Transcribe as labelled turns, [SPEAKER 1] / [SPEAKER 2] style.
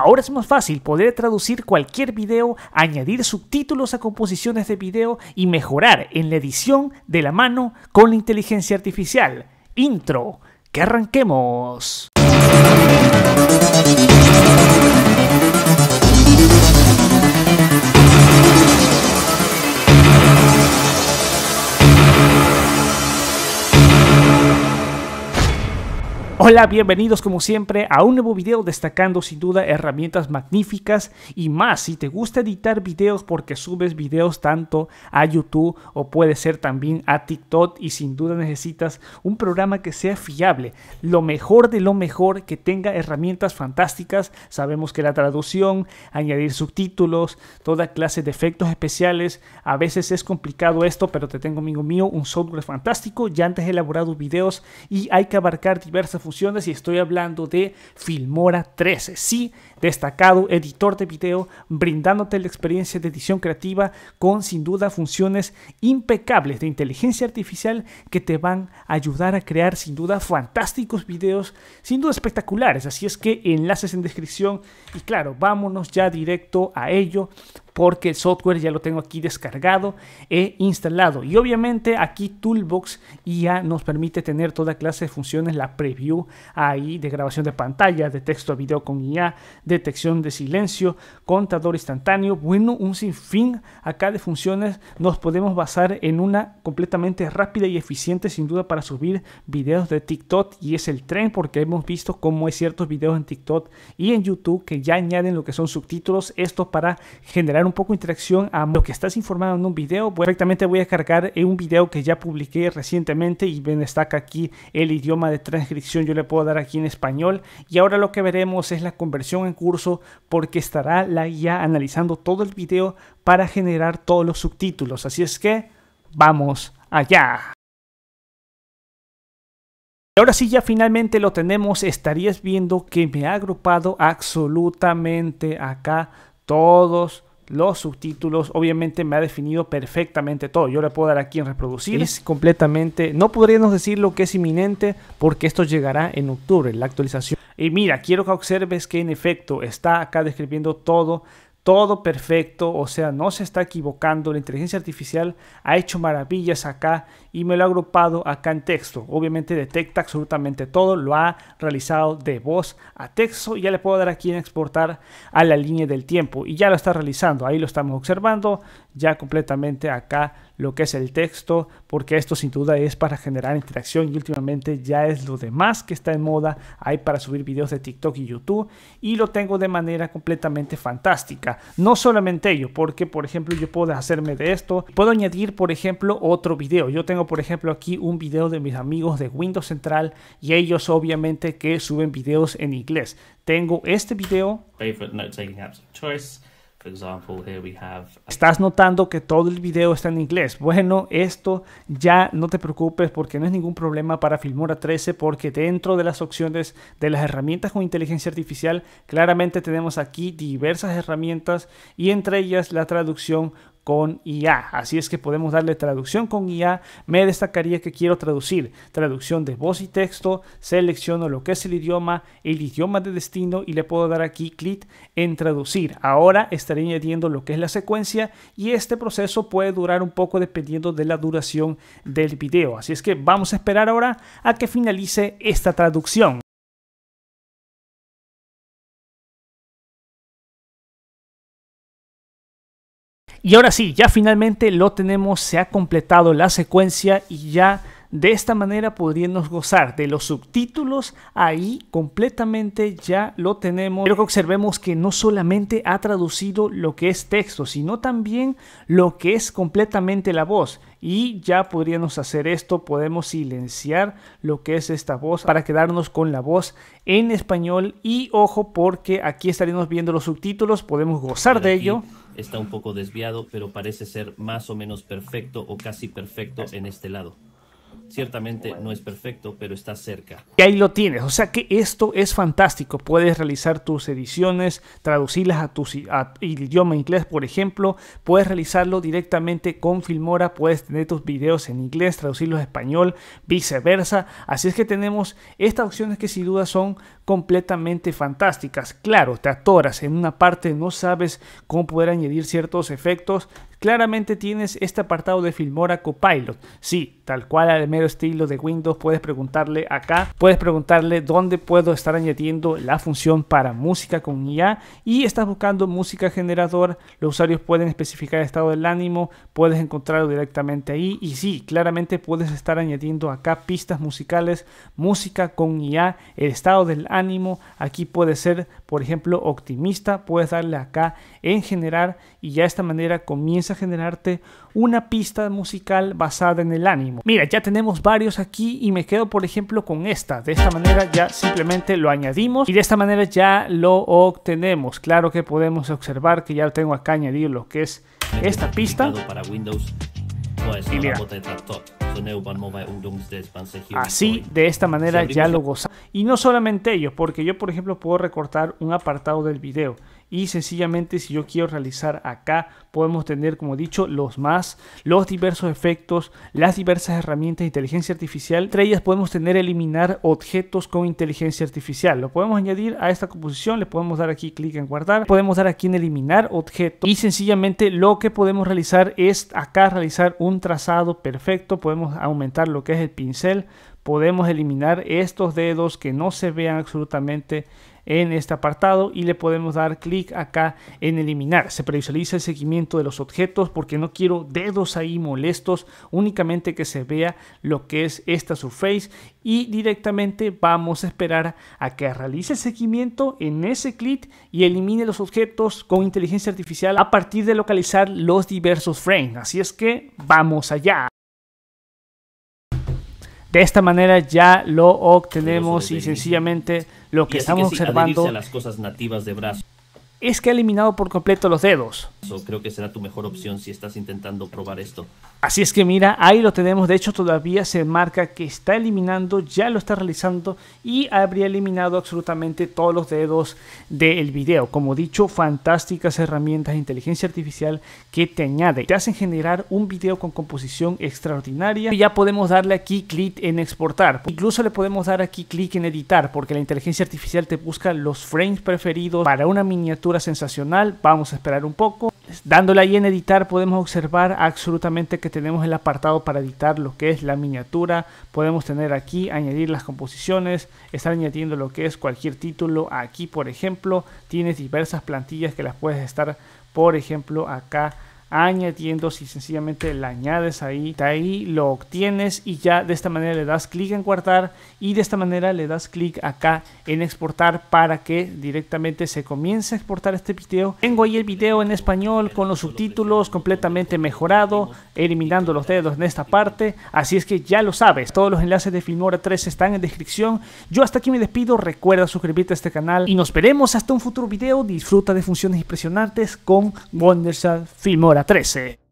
[SPEAKER 1] Ahora es más fácil poder traducir cualquier video, añadir subtítulos a composiciones de video y mejorar en la edición de la mano con la inteligencia artificial. Intro, que arranquemos. Hola, bienvenidos como siempre a un nuevo video destacando sin duda herramientas magníficas y más si te gusta editar videos porque subes videos tanto a YouTube o puede ser también a TikTok y sin duda necesitas un programa que sea fiable, lo mejor de lo mejor, que tenga herramientas fantásticas, sabemos que la traducción, añadir subtítulos, toda clase de efectos especiales, a veces es complicado esto, pero te tengo amigo mío un software fantástico, ya antes he elaborado videos y hay que abarcar diversas funciones y estoy hablando de Filmora 13. Sí, destacado editor de video, brindándote la experiencia de edición creativa con sin duda funciones impecables de inteligencia artificial que te van a ayudar a crear sin duda fantásticos videos, sin duda espectaculares. Así es que enlaces en descripción y claro, vámonos ya directo a ello porque el software ya lo tengo aquí descargado e instalado. Y obviamente aquí Toolbox IA nos permite tener toda clase de funciones, la preview ahí de grabación de pantalla, de texto a video con IA, detección de silencio, contador instantáneo, bueno, un sinfín acá de funciones nos podemos basar en una completamente rápida y eficiente sin duda para subir videos de TikTok y es el tren porque hemos visto cómo hay ciertos videos en TikTok y en YouTube que ya añaden lo que son subtítulos, esto para generar un poco de interacción a lo que estás informando en un video, perfectamente voy a cargar un video que ya publiqué recientemente y ven, destaca aquí el idioma de transcripción, yo le puedo dar aquí en español y ahora lo que veremos es la conversión en curso porque estará la guía analizando todo el video para generar todos los subtítulos, así es que vamos allá. Ahora sí, ya finalmente lo tenemos. Estarías viendo que me ha agrupado absolutamente acá todos los subtítulos. Obviamente me ha definido perfectamente todo. Yo le puedo dar aquí en reproducir. Es completamente... No podríamos decir lo que es inminente porque esto llegará en octubre, la actualización. Y mira, quiero que observes que en efecto está acá describiendo todo todo perfecto, o sea, no se está equivocando, la inteligencia artificial ha hecho maravillas acá y me lo ha agrupado acá en texto. Obviamente detecta absolutamente todo, lo ha realizado de voz a texto y ya le puedo dar aquí en exportar a la línea del tiempo y ya lo está realizando. Ahí lo estamos observando ya completamente acá lo que es el texto, porque esto sin duda es para generar interacción y últimamente ya es lo demás que está en moda. Hay para subir videos de TikTok y YouTube y lo tengo de manera completamente fantástica. No solamente ello, porque por ejemplo yo puedo hacerme de esto, puedo añadir por ejemplo otro video. Yo tengo, por ejemplo, aquí un video de mis amigos de Windows Central y ellos obviamente que suben videos en inglés. Tengo este video. Estás notando que todo el video está en inglés. Bueno, esto ya no te preocupes porque no es ningún problema para Filmora 13 porque dentro de las opciones de las herramientas con inteligencia artificial claramente tenemos aquí diversas herramientas y entre ellas la traducción con IA. Así es que podemos darle traducción con IA. Me destacaría que quiero traducir traducción de voz y texto. Selecciono lo que es el idioma, el idioma de destino y le puedo dar aquí clic en traducir. Ahora estaré añadiendo lo que es la secuencia y este proceso puede durar un poco dependiendo de la duración del video. Así es que vamos a esperar ahora a que finalice esta traducción. Y ahora sí, ya finalmente lo tenemos, se ha completado la secuencia y ya de esta manera podríamos gozar de los subtítulos ahí completamente ya lo tenemos. Creo que observemos que no solamente ha traducido lo que es texto, sino también lo que es completamente la voz. Y ya podríamos hacer esto, podemos silenciar lo que es esta voz para quedarnos con la voz en español. Y ojo porque aquí estaremos viendo los subtítulos, podemos gozar de ello está un poco desviado, pero parece ser más o menos perfecto o casi perfecto en este lado. Ciertamente no es perfecto, pero está cerca. Y ahí lo tienes. O sea que esto es fantástico. Puedes realizar tus ediciones, traducirlas a tu idioma inglés, por ejemplo. Puedes realizarlo directamente con Filmora. Puedes tener tus videos en inglés, traducirlos a español, viceversa. Así es que tenemos estas opciones que sin duda son completamente fantásticas. Claro, te atoras en una parte, no sabes cómo poder añadir ciertos efectos. Claramente tienes este apartado de Filmora Copilot. Sí, tal cual estilo de Windows, puedes preguntarle acá, puedes preguntarle dónde puedo estar añadiendo la función para música con IA y estás buscando música generador, los usuarios pueden especificar estado del ánimo, puedes encontrarlo directamente ahí y sí, claramente puedes estar añadiendo acá pistas musicales, música con IA, el estado del ánimo, aquí puede ser, por ejemplo, optimista, puedes darle acá en generar y ya de esta manera comienza a generarte una pista musical basada en el ánimo. Mira, ya tenemos varios aquí y me quedo por ejemplo con esta. De esta manera ya simplemente lo añadimos y de esta manera ya lo obtenemos. Claro que podemos observar que ya tengo acá añadido lo que es esta este pista. Para Windows, pues, Así, de esta manera ya lo gozamos. Y no solamente ello, porque yo por ejemplo puedo recortar un apartado del video y sencillamente si yo quiero realizar acá podemos tener como dicho los más los diversos efectos las diversas herramientas de inteligencia artificial entre ellas podemos tener eliminar objetos con inteligencia artificial lo podemos añadir a esta composición le podemos dar aquí clic en guardar podemos dar aquí en eliminar objeto y sencillamente lo que podemos realizar es acá realizar un trazado perfecto podemos aumentar lo que es el pincel podemos eliminar estos dedos que no se vean absolutamente en este apartado y le podemos dar clic acá en eliminar. Se previsualiza el seguimiento de los objetos porque no quiero dedos ahí molestos, únicamente que se vea lo que es esta surface y directamente vamos a esperar a que realice el seguimiento en ese clic y elimine los objetos con inteligencia artificial a partir de localizar los diversos frames. Así es que vamos allá. De esta manera ya lo obtenemos y sencillamente lo que estamos observando. las cosas nativas de es que ha eliminado por completo los dedos. eso creo que será tu mejor opción si estás intentando probar esto. Así es que mira, ahí lo tenemos. De hecho, todavía se marca que está eliminando, ya lo está realizando y habría eliminado absolutamente todos los dedos del video. Como dicho, fantásticas herramientas de inteligencia artificial que te añade. Te hacen generar un video con composición extraordinaria. ya podemos darle aquí clic en exportar. Incluso le podemos dar aquí clic en editar porque la inteligencia artificial te busca los frames preferidos para una miniatura sensacional, vamos a esperar un poco. Dándole ahí en editar podemos observar absolutamente que tenemos el apartado para editar lo que es la miniatura, podemos tener aquí añadir las composiciones, estar añadiendo lo que es cualquier título, aquí por ejemplo tienes diversas plantillas que las puedes estar por ejemplo acá añadiendo, si sencillamente la añades ahí, de ahí lo obtienes y ya de esta manera le das clic en guardar y de esta manera le das clic acá en exportar para que directamente se comience a exportar este video. Tengo ahí el video en español con los subtítulos completamente mejorado, eliminando los dedos en esta parte, así es que ya lo sabes, todos los enlaces de Filmora 3 están en descripción. Yo hasta aquí me despido, recuerda suscribirte a este canal y nos veremos hasta un futuro video. Disfruta de funciones impresionantes con Wondershare Filmora la 13.